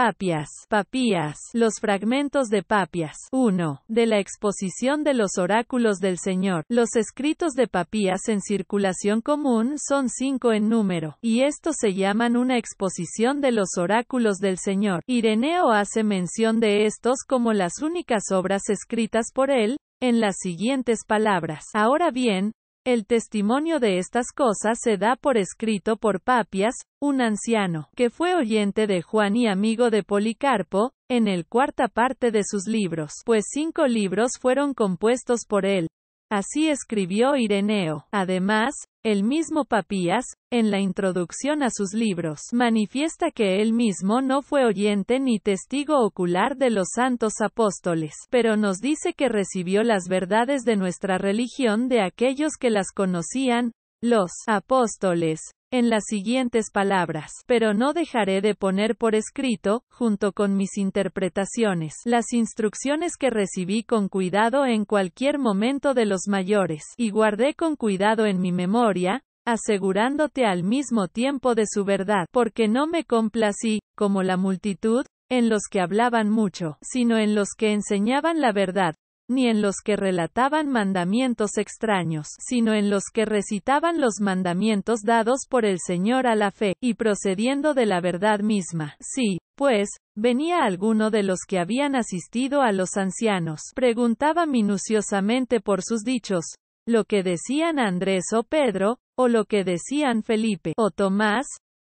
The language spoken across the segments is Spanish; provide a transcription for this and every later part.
Papias, papías, los fragmentos de Papias. 1. De la exposición de los oráculos del Señor. Los escritos de Papías en circulación común son cinco en número, y estos se llaman una exposición de los oráculos del Señor. Ireneo hace mención de estos como las únicas obras escritas por él, en las siguientes palabras. Ahora bien, el testimonio de estas cosas se da por escrito por Papias, un anciano, que fue oyente de Juan y amigo de Policarpo, en el cuarta parte de sus libros, pues cinco libros fueron compuestos por él. Así escribió Ireneo. Además, el mismo Papías, en la introducción a sus libros, manifiesta que él mismo no fue oyente ni testigo ocular de los santos apóstoles, pero nos dice que recibió las verdades de nuestra religión de aquellos que las conocían, los apóstoles en las siguientes palabras, pero no dejaré de poner por escrito, junto con mis interpretaciones, las instrucciones que recibí con cuidado en cualquier momento de los mayores, y guardé con cuidado en mi memoria, asegurándote al mismo tiempo de su verdad, porque no me complací, como la multitud, en los que hablaban mucho, sino en los que enseñaban la verdad, ni en los que relataban mandamientos extraños, sino en los que recitaban los mandamientos dados por el Señor a la fe, y procediendo de la verdad misma. Sí, pues, venía alguno de los que habían asistido a los ancianos, preguntaba minuciosamente por sus dichos, lo que decían Andrés o Pedro, o lo que decían Felipe, o Tomás,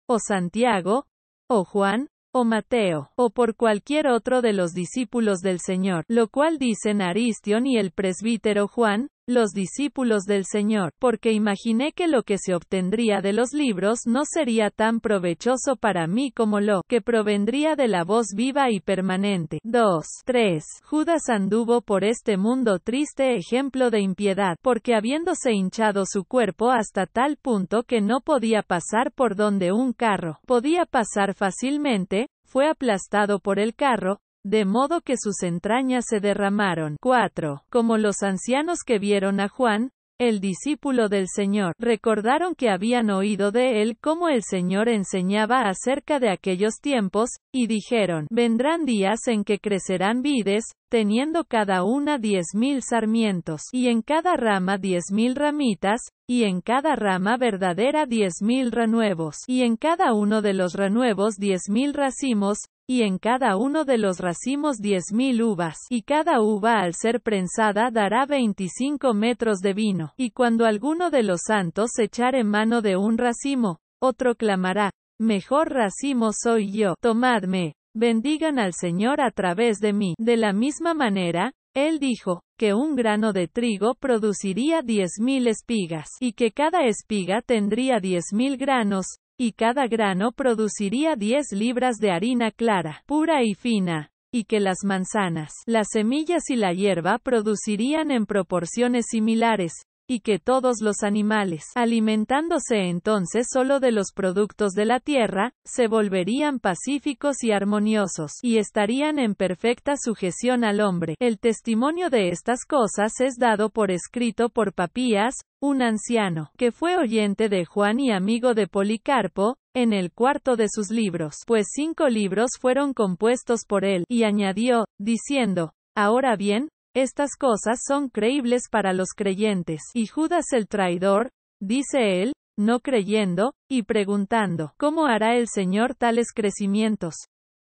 o Santiago, o Juan, o Mateo, o por cualquier otro de los discípulos del Señor, lo cual dicen Aristión y el presbítero Juan, los discípulos del Señor, porque imaginé que lo que se obtendría de los libros no sería tan provechoso para mí como lo que provendría de la voz viva y permanente. 2. 3. Judas anduvo por este mundo triste ejemplo de impiedad, porque habiéndose hinchado su cuerpo hasta tal punto que no podía pasar por donde un carro podía pasar fácilmente, fue aplastado por el carro, de modo que sus entrañas se derramaron. 4. Como los ancianos que vieron a Juan, el discípulo del Señor, recordaron que habían oído de él cómo el Señor enseñaba acerca de aquellos tiempos, y dijeron, vendrán días en que crecerán vides, teniendo cada una diez mil sarmientos, y en cada rama diez mil ramitas, y en cada rama verdadera diez mil renuevos, y en cada uno de los renuevos diez mil racimos, y en cada uno de los racimos diez mil uvas, y cada uva al ser prensada dará veinticinco metros de vino, y cuando alguno de los santos echare mano de un racimo, otro clamará, Mejor racimo soy yo, tomadme, bendigan al Señor a través de mí. De la misma manera, él dijo, que un grano de trigo produciría diez mil espigas, y que cada espiga tendría diez mil granos, y cada grano produciría diez libras de harina clara, pura y fina, y que las manzanas, las semillas y la hierba producirían en proporciones similares, y que todos los animales, alimentándose entonces solo de los productos de la tierra, se volverían pacíficos y armoniosos, y estarían en perfecta sujeción al hombre. El testimonio de estas cosas es dado por escrito por Papías, un anciano, que fue oyente de Juan y amigo de Policarpo, en el cuarto de sus libros, pues cinco libros fueron compuestos por él, y añadió, diciendo, Ahora bien, estas cosas son creíbles para los creyentes. Y Judas el traidor, dice él, no creyendo, y preguntando, ¿cómo hará el Señor tales crecimientos?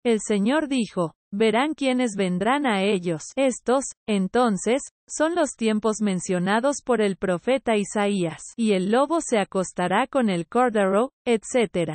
El Señor dijo, verán quienes vendrán a ellos. Estos, entonces, son los tiempos mencionados por el profeta Isaías, y el lobo se acostará con el cordero, etc.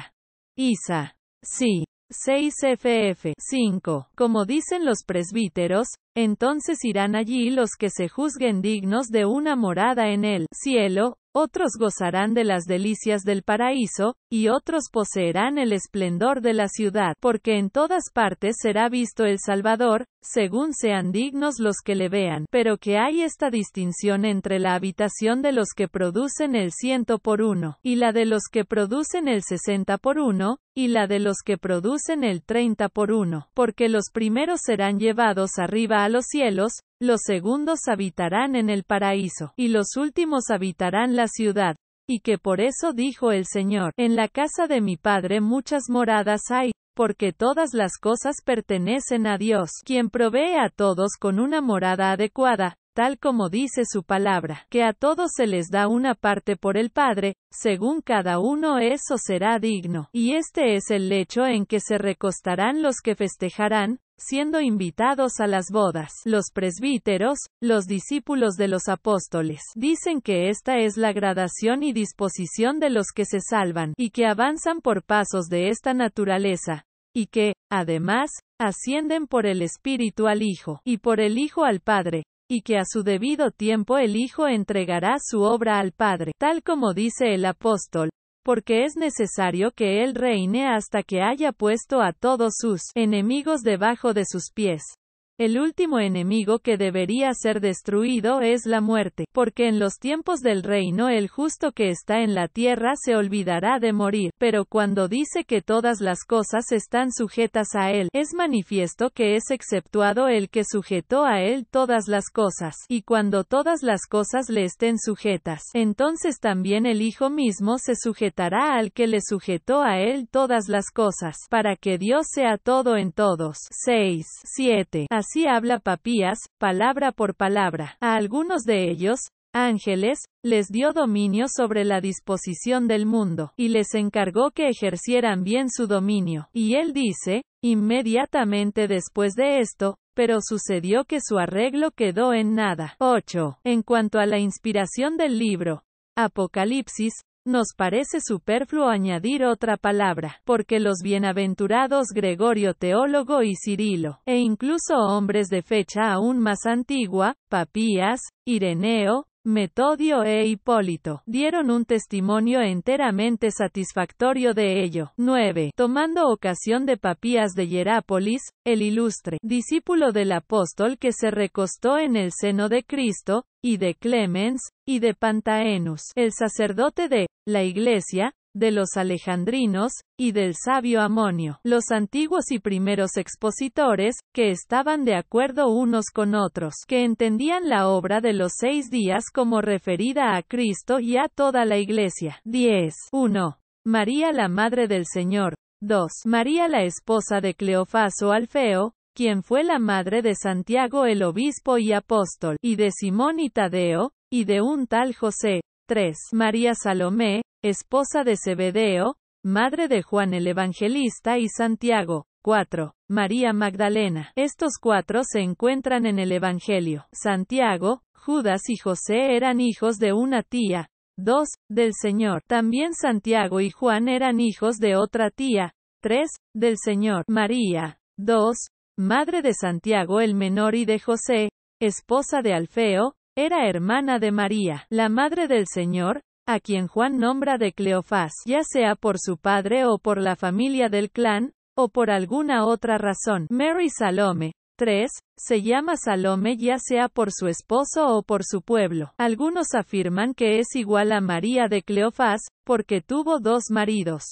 Isa. Sí. 6 ff 5. Como dicen los presbíteros, entonces irán allí los que se juzguen dignos de una morada en el cielo, otros gozarán de las delicias del paraíso, y otros poseerán el esplendor de la ciudad, porque en todas partes será visto el Salvador, según sean dignos los que le vean, pero que hay esta distinción entre la habitación de los que producen el ciento por uno, y la de los que producen el sesenta por uno, y la de los que producen el treinta por uno, porque los primeros serán llevados arriba a los cielos, los segundos habitarán en el paraíso, y los últimos habitarán la ciudad. Y que por eso dijo el Señor, en la casa de mi Padre muchas moradas hay, porque todas las cosas pertenecen a Dios, quien provee a todos con una morada adecuada tal como dice su palabra, que a todos se les da una parte por el Padre, según cada uno eso será digno. Y este es el lecho en que se recostarán los que festejarán, siendo invitados a las bodas. Los presbíteros, los discípulos de los apóstoles, dicen que esta es la gradación y disposición de los que se salvan, y que avanzan por pasos de esta naturaleza, y que, además, ascienden por el Espíritu al Hijo, y por el Hijo al Padre, y que a su debido tiempo el Hijo entregará su obra al Padre, tal como dice el apóstol, porque es necesario que Él reine hasta que haya puesto a todos sus enemigos debajo de sus pies. El último enemigo que debería ser destruido es la muerte, porque en los tiempos del reino el justo que está en la tierra se olvidará de morir, pero cuando dice que todas las cosas están sujetas a él, es manifiesto que es exceptuado el que sujetó a él todas las cosas, y cuando todas las cosas le estén sujetas, entonces también el Hijo mismo se sujetará al que le sujetó a él todas las cosas, para que Dios sea todo en todos. 6, Así habla Papías, palabra por palabra. A algunos de ellos, ángeles, les dio dominio sobre la disposición del mundo, y les encargó que ejercieran bien su dominio. Y él dice, inmediatamente después de esto, pero sucedió que su arreglo quedó en nada. 8. En cuanto a la inspiración del libro, Apocalipsis, nos parece superfluo añadir otra palabra, porque los bienaventurados Gregorio teólogo y Cirilo, e incluso hombres de fecha aún más antigua, Papías, Ireneo, Metodio e Hipólito, dieron un testimonio enteramente satisfactorio de ello. 9. Tomando ocasión de Papías de Hierápolis, el ilustre discípulo del apóstol que se recostó en el seno de Cristo, y de Clemens, y de Pantaenus, el sacerdote de la iglesia, de los alejandrinos, y del sabio Amonio, los antiguos y primeros expositores, que estaban de acuerdo unos con otros, que entendían la obra de los seis días como referida a Cristo y a toda la Iglesia. 10. 1. María la Madre del Señor. 2. María la esposa de Cleofaso Alfeo, quien fue la madre de Santiago el obispo y apóstol, y de Simón y Tadeo, y de un tal José. 3. María Salomé, esposa de Zebedeo, madre de Juan el Evangelista y Santiago. 4. María Magdalena. Estos cuatro se encuentran en el Evangelio. Santiago, Judas y José eran hijos de una tía. 2. Del Señor. También Santiago y Juan eran hijos de otra tía. 3. Del Señor. María. 2. Madre de Santiago el menor y de José, esposa de Alfeo, era hermana de María. La madre del Señor, a quien Juan nombra de Cleofás, ya sea por su padre o por la familia del clan, o por alguna otra razón. Mary Salome, 3. Se llama Salome ya sea por su esposo o por su pueblo. Algunos afirman que es igual a María de Cleofás, porque tuvo dos maridos.